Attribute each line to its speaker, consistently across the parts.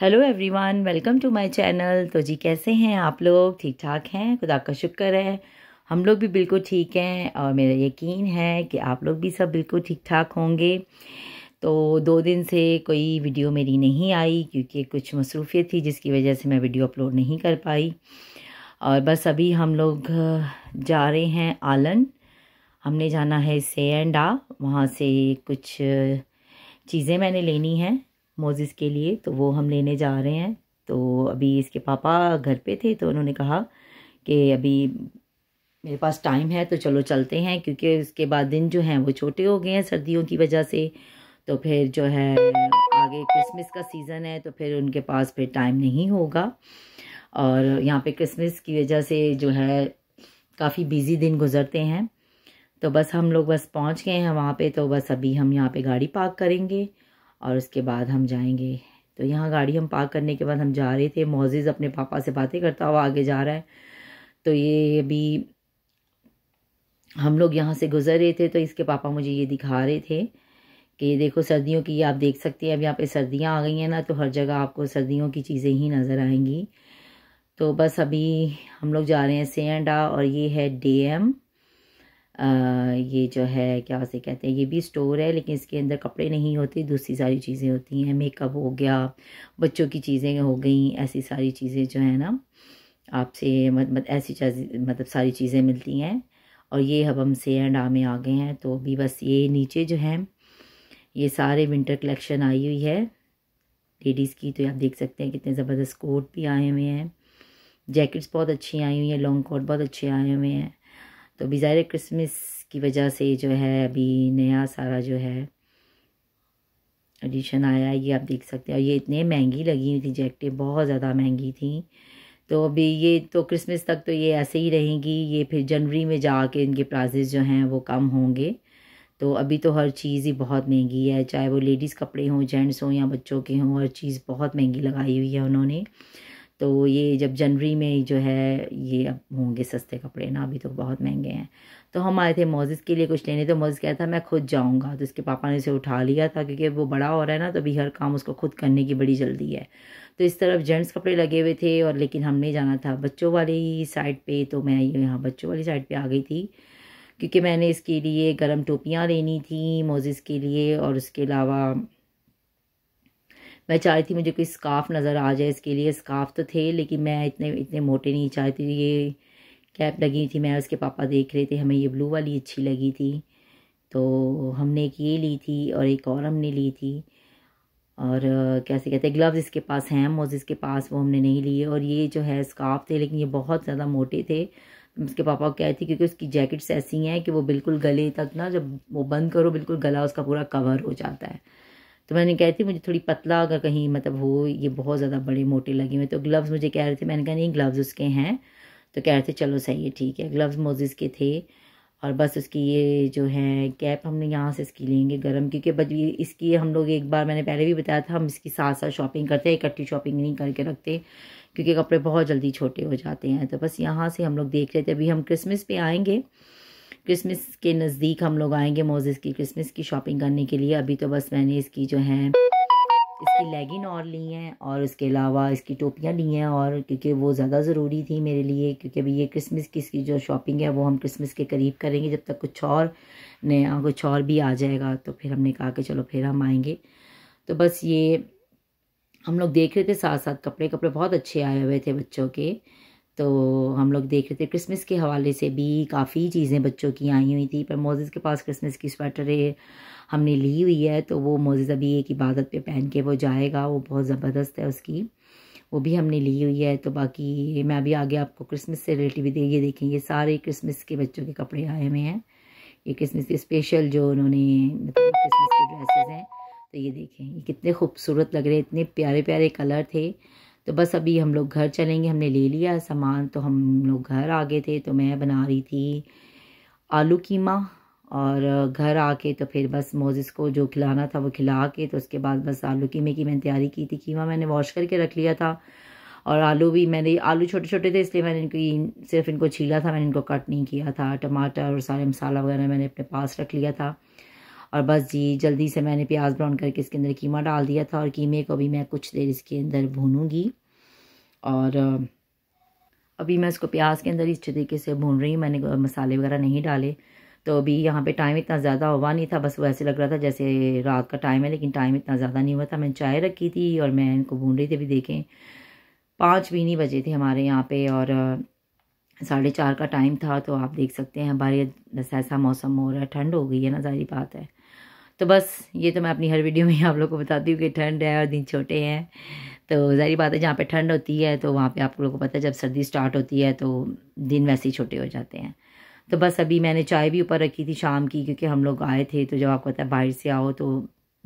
Speaker 1: hello everyone welcome to my channel तो जी कैसे हैं आप लोग ठीक ठाक हैं खुदा का शुक्र है हम लोग भी बिल्कुल ठीक हैं और मेरा यकीन है कि आप लोग भी सब बिल्कुल ठीक ठाक होंगे तो दो दिन से कोई वीडियो मेरी नहीं आई क्योंकि कुछ मसरूफियत थी जिसकी वजह से मैं वीडियो अपलोड नहीं कर पाई और बस अभी हम लोग जा रहे हैं आलन हमने जाना है से एंड आ वहाँ से कुछ चीज़ें मैंने लेनी हैं मोजिस के लिए तो वो हम लेने जा रहे हैं तो अभी इसके पापा घर पे थे तो उन्होंने कहा कि अभी मेरे पास टाइम है तो चलो चलते हैं क्योंकि उसके बाद दिन जो हैं वो छोटे हो गए हैं सर्दियों की वजह से तो फिर जो है आगे क्रिसमस का सीज़न है तो फिर उनके पास फिर टाइम नहीं होगा और यहाँ पे क्रिसमस की वजह से जो है काफ़ी बिज़ी दिन गुजरते हैं तो बस हम लोग बस पहुँच गए हैं वहाँ पे तो बस अभी हम यहाँ पे गाड़ी पार्क करेंगे और उसके बाद हम जाएंगे तो यहाँ गाड़ी हम पार्क करने के बाद हम जा रहे थे मोजिज़ अपने पापा से बातें करता हुआ आगे जा रहा है तो ये अभी हम लोग यहाँ से गुजर रहे थे तो इसके पापा मुझे ये दिखा रहे थे कि ये देखो सर्दियों की आप देख सकते हैं अब यहाँ पे सर्दियाँ आ गई हैं ना तो हर जगह आपको सर्दियों की चीज़ें ही नज़र आएंगी तो बस अभी हम लोग जा रहे हैं सेंडा और ये है डे एम ये जो है क्या उसे कहते हैं ये भी स्टोर है लेकिन इसके अंदर कपड़े नहीं होते दूसरी सारी चीज़ें होती हैं मेकअप हो गया बच्चों की चीज़ें हो गई ऐसी सारी चीज़ें जो है ना आपसे मतलब ऐसी मतलब सारी चीज़ें मिलती हैं और ये अब हम से एंड आ में आ गए हैं तो अभी बस ये नीचे जो है ये सारे विंटर कलेक्शन आई हुई है लेडीज़ की तो आप देख सकते हैं कितने ज़बरदस्त कोट भी आए हुए हैं जैकेट्स बहुत अच्छी आई हुई हैं लॉन्ग कोट बहुत अच्छे आए हुए हैं तो ज़ाहिर क्रिसमस की वजह से जो है अभी नया सारा जो है एडिशन आया ये आप देख सकते हैं और ये इतने महंगी लगी हुई थी जैकेटें बहुत ज़्यादा महंगी थी तो अभी ये तो क्रिसमस तक तो ये ऐसे ही रहेंगी ये फिर जनवरी में जाके इनके प्राइजेस जो हैं वो कम होंगे तो अभी तो हर चीज़ ही बहुत महंगी है चाहे वो लेडीज़ कपड़े हों जेंट्स हों या बच्चों के हों हर चीज़ बहुत महंगी लगाई हुई है उन्होंने तो ये जब जनवरी में जो है ये अब होंगे सस्ते कपड़े ना अभी तो बहुत महंगे हैं तो हम आए थे मोजिस के लिए कुछ लेने तो मोजिस कहता था मैं खुद जाऊँगा तो इसके पापा ने उसे उठा लिया था क्योंकि वो बड़ा हो रहा है ना तो अभी हर काम उसको खुद करने की बड़ी जल्दी है तो इस तरफ जेंट्स कपड़े लगे हुए थे और लेकिन हमने जाना था बच्चों वाली साइड पर तो मैं यहाँ बच्चों वाली साइड पर आ गई थी क्योंकि मैंने इसके लिए गर्म टोपियाँ लेनी थी मोजिस के लिए और उसके अलावा मैं चाह रही थी मुझे कोई स्काफ नज़र आ जाए इसके लिए स्काफ तो थे लेकिन मैं इतने इतने मोटे नहीं चाहती थी ये कैप लगी थी मैं उसके पापा देख रहे थे हमें ये ब्लू वाली अच्छी लगी थी तो हमने एक ये ली थी और एक और हमने ली थी और कैसे कहते हैं ग्लव्स इसके पास हैं मोज इसके पास वो हमने नहीं लिए और ये जो है स्काफ थे लेकिन ये बहुत ज़्यादा मोटे थे उसके पापा को कहती क्योंकि उसकी जैकेट्स ऐसी हैं कि वो बिल्कुल गले तक ना जब वो बंद करो बिल्कुल गला उसका पूरा कवर हो जाता है तो मैंने कही थी मुझे थोड़ी पतला अगर कहीं मतलब हो ये बहुत ज़्यादा बड़े मोटे लगे हुए तो ग्लव्स मुझे कह रहे थे मैंने कहा नहीं ग्लव्स उसके हैं तो कह रहे थे चलो सही है ठीक है ग्लव्स मोजेस के थे और बस उसकी ये जो है कैप हमने यहाँ से इसकी लेंगे गर्म क्योंकि बज इसकी हम लोग एक बार मैंने पहले भी बताया था हम इसकी साथ साथ शॉपिंग करते हैं इकट्ठी शॉपिंग नहीं करके रखते क्योंकि कपड़े बहुत जल्दी छोटे हो जाते हैं तो बस यहाँ से हम लोग देख रहे थे अभी हम क्रिसमस पे आएंगे क्रिसमस के नज़दीक हम लोग आएंगे मोजेस की क्रिसमस की शॉपिंग करने के लिए अभी तो बस मैंने इसकी जो है इसकी लेगिन और ली हैं और उसके अलावा इसकी टोपियाँ ली हैं और क्योंकि वो ज़्यादा ज़रूरी थी मेरे लिए क्योंकि अभी ये क्रिसमस की इसकी जो शॉपिंग है वो हम क्रिसमस के करीब करेंगे जब तक कुछ और नया कुछ और भी आ जाएगा तो फिर हमने कहा कि चलो फिर हम आएंगे तो बस ये हम लोग देख रहे थे साथ साथ कपड़े कपड़े बहुत अच्छे आए हुए थे बच्चों के तो हम लोग देख रहे थे क्रिसमस के हवाले से भी काफ़ी चीज़ें बच्चों की आई हुई थी पर मोजेज़ के पास क्रिसमस की स्वेटर है हमने ली हुई है तो वो मोजेज़ अभी एक इबादत पे पहन के वो जाएगा वो बहुत ज़बरदस्त है उसकी वो भी हमने ली हुई है तो बाकी मैं अभी आगे आपको क्रिसमस से रिलेटिव भी ये देखें ये सारे क्रिसमस के बच्चों के कपड़े आए हुए हैं ये क्रिसमस के स्पेशल जो उन्होंने मतलब क्रिसमस की ड्रेसेस हैं तो ये देखें ये कितने खूबसूरत लग रहे इतने प्यारे प्यारे कलर थे तो बस अभी हम लोग घर चलेंगे हमने ले लिया सामान तो हम लोग घर आ गए थे तो मैं बना रही थी आलू कीमा और घर आके तो फिर बस मोजिस को जो खिलाना था वो खिला के तो उसके बाद बस आलू कीमे की मैंने तैयारी की थी कीमा मैंने वॉश करके रख लिया था और आलू भी मैंने आलू छोटे छोटे थे इसलिए मैंने इनकी सिर्फ इनको छीला था मैंने इनको कट नहीं किया था टमाटर और सारे मसाला वगैरह मैंने अपने पास रख लिया था और बस जी जल्दी से मैंने प्याज ब्राउन करके इसके अंदर कीमा डाल दिया था और कीमे को भी मैं कुछ देर इसके अंदर भूनूंगी और अभी मैं इसको प्याज के अंदर इस तरीके से भून रही हूँ मैंने मसाले वगैरह नहीं डाले तो अभी यहाँ पे टाइम इतना ज़्यादा हुआ नहीं था बस वैसे लग रहा था जैसे रात का टाइम है लेकिन टाइम इतना ज़्यादा नहीं हुआ था मैंने चाय रखी थी और मैं इनको भून रही थी अभी देखें पाँच भी नहीं बजे थे हमारे यहाँ पे और साढ़े चार का टाइम था तो आप देख सकते हैं हमारे बस ऐसा मौसम हो रहा है ठंड हो गई है ना जारी बात है तो बस ये तो मैं अपनी हर वीडियो में आप लोग को बताती हूँ कि ठंड है और दिन छोटे हैं तो ज़ाहिर बात है जहाँ पे ठंड होती है तो वहाँ पे आप लोगों को पता है जब सर्दी स्टार्ट होती है तो दिन वैसे ही छोटे हो जाते हैं तो बस अभी मैंने चाय भी ऊपर रखी थी शाम की क्योंकि हम लोग आए थे तो जब आपको पता है बाहर से आओ तो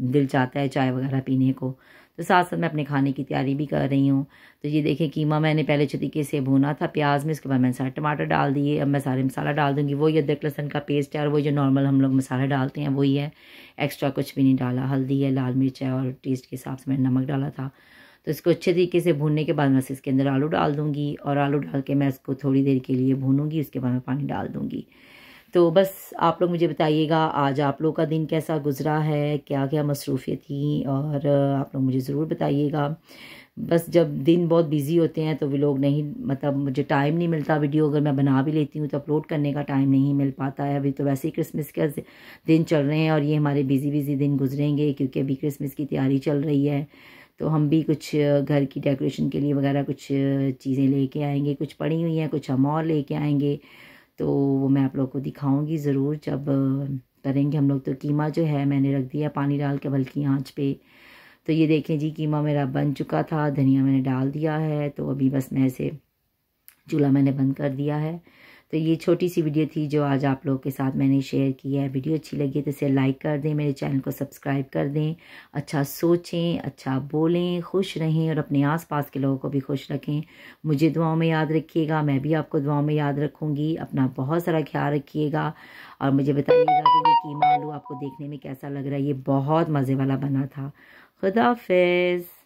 Speaker 1: दिल चाहता है चाय वगैरह पीने को तो साथ साथ मैं अपने खाने की तैयारी भी कर रही हूँ तो ये देखें कीमा मैंने पहले अच्छे तरीके से भुना था प्याज में उसके बाद मैंने सारे टमाटर डाल दिए अब मैं सारे मसाला डाल दूँगी वही अदरक लहसन का पेस्ट है और वही जो नॉर्मल हम लोग मसाला डालते हैं वही है एक्स्ट्रा कुछ भी नहीं डाला हल्दी है लाल मिर्च है और टेस्ट के हिसाब से मैंने नमक डाला था तो इसको अच्छे तरीके से भूनने के बाद मैं इसके अंदर आलू डाल दूँगी और आलू डाल के मैं इसको थोड़ी देर के लिए भूनूंगी उसके बाद मैं पानी डाल दूँगी तो बस आप लोग मुझे बताइएगा आज आप लोग का दिन कैसा गुजरा है क्या क्या मसरूफियाँ थी और आप लोग मुझे ज़रूर बताइएगा बस जब दिन बहुत बिज़ी होते हैं तो वे लोग नहीं मतलब मुझे टाइम नहीं मिलता वीडियो अगर मैं बना भी लेती हूँ तो अपलोड करने का टाइम नहीं मिल पाता है अभी तो वैसे ही क्रिसमस के दिन चल रहे हैं और ये हमारे बिज़ी बिज़ी दिन गुजरेंगे क्योंकि अभी क्रिसमस की तैयारी चल रही है तो हम भी कुछ घर की डेकोरेशन के लिए वगैरह कुछ चीज़ें लेके आएंगे कुछ पड़ी हुई हैं कुछ हम और लेके आएंगे तो वो मैं आप लोग को दिखाऊंगी ज़रूर जब करेंगे हम लोग तो कीमा जो है मैंने रख दिया पानी डाल के हल्की आँच पे तो ये देखें जी कीमा मेरा बन चुका था धनिया मैंने डाल दिया है तो अभी बस मैं इसे चूल्हा मैंने बंद कर दिया है तो ये छोटी सी वीडियो थी जो आज आप लोगों के साथ मैंने शेयर की है वीडियो अच्छी लगी है तो इसे लाइक कर दें मेरे चैनल को सब्सक्राइब कर दें अच्छा सोचें अच्छा बोलें खुश रहें और अपने आसपास के लोगों को भी खुश रखें मुझे दुआओं में याद रखिएगा मैं भी आपको दुआओं में याद रखूँगी अपना बहुत सारा ख्याल रखिएगा और मुझे बताइएगा कि ये कीमा आलू आपको देखने में कैसा लग रहा है ये बहुत मज़े वाला बना था खुदा